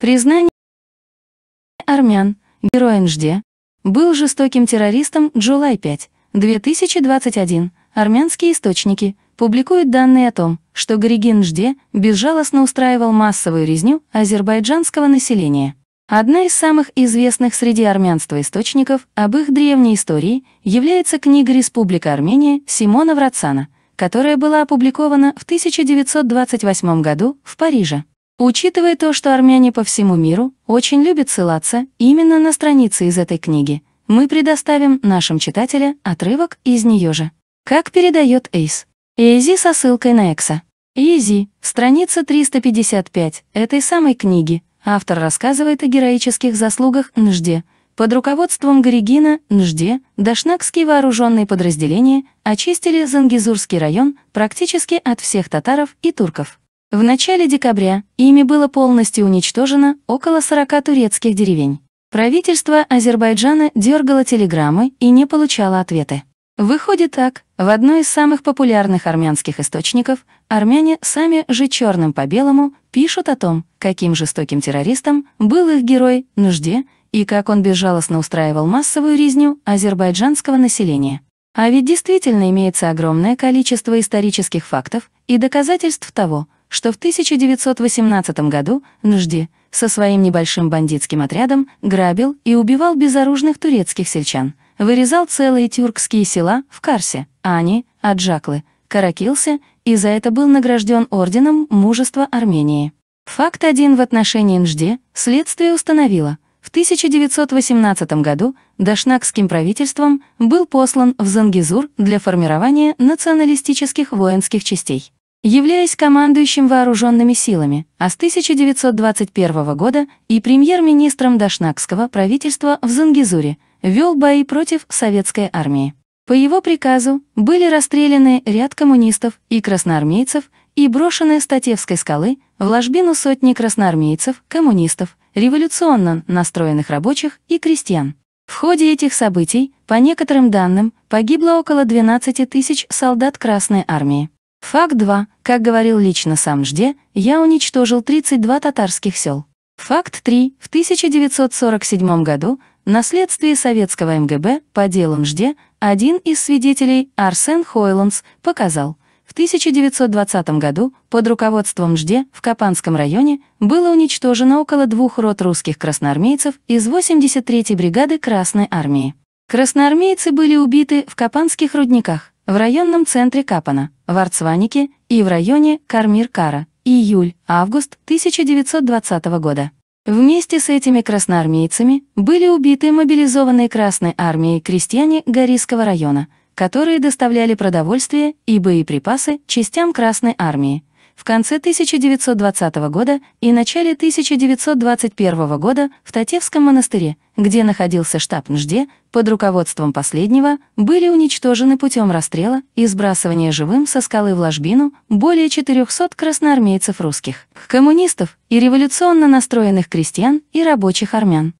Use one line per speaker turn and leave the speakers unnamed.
Признание армян, герой Нжде, был жестоким террористом Джулай-5, 2021. Армянские источники публикуют данные о том, что Горигин Жде безжалостно устраивал массовую резню азербайджанского населения. Одна из самых известных среди армянства источников об их древней истории является книга «Республика Армения» Симона Врацана, которая была опубликована в 1928 году в Париже. Учитывая то, что армяне по всему миру очень любят ссылаться именно на страницы из этой книги, мы предоставим нашим читателям отрывок из нее же. Как передает Эйс. Эйзи со ссылкой на Экса. Эйзи, страница 355 этой самой книги. Автор рассказывает о героических заслугах Нжде. Под руководством Горегина Нжде дашнакские вооруженные подразделения очистили Зангизурский район практически от всех татаров и турков. В начале декабря ими было полностью уничтожено около 40 турецких деревень. Правительство Азербайджана дергало телеграммы и не получало ответы. Выходит так, в одной из самых популярных армянских источников армяне сами же черным по белому пишут о том, каким жестоким террористом был их герой нужде и как он безжалостно устраивал массовую резню азербайджанского населения. А ведь действительно имеется огромное количество исторических фактов и доказательств того, что в 1918 году Нужди со своим небольшим бандитским отрядом грабил и убивал безоружных турецких сельчан, вырезал целые тюркские села в Карсе, Ани, Аджаклы, Каракилсе и за это был награжден орденом мужества Армении. Факт один в отношении Нжде следствие установило. В 1918 году дашнакским правительством был послан в Зангизур для формирования националистических воинских частей являясь командующим вооруженными силами, а с 1921 года и премьер-министром Дашнакского правительства в Зангизуре, вел бои против советской армии. По его приказу были расстреляны ряд коммунистов и красноармейцев и брошены с Татевской скалы в ложбину сотни красноармейцев, коммунистов, революционно настроенных рабочих и крестьян. В ходе этих событий, по некоторым данным, погибло около 12 тысяч солдат Красной армии. Факт 2. Как говорил лично сам Жде, я уничтожил 32 татарских сел. Факт 3. В 1947 году на советского МГБ по делу Мжде один из свидетелей, Арсен Хойландс, показал, в 1920 году под руководством Жде в Капанском районе было уничтожено около двух рот русских красноармейцев из 83-й бригады Красной армии. Красноармейцы были убиты в Капанских рудниках, в районном центре Капана, в Арцванике и в районе Кармир-Кара, июль-август 1920 года. Вместе с этими красноармейцами были убиты мобилизованные Красной армией крестьяне Горийского района, которые доставляли продовольствие и боеприпасы частям Красной армии, в конце 1920 года и начале 1921 года в Татевском монастыре, где находился штаб Нжде, под руководством последнего были уничтожены путем расстрела и сбрасывания живым со скалы в ложбину более 400 красноармейцев русских, коммунистов и революционно настроенных крестьян и рабочих армян.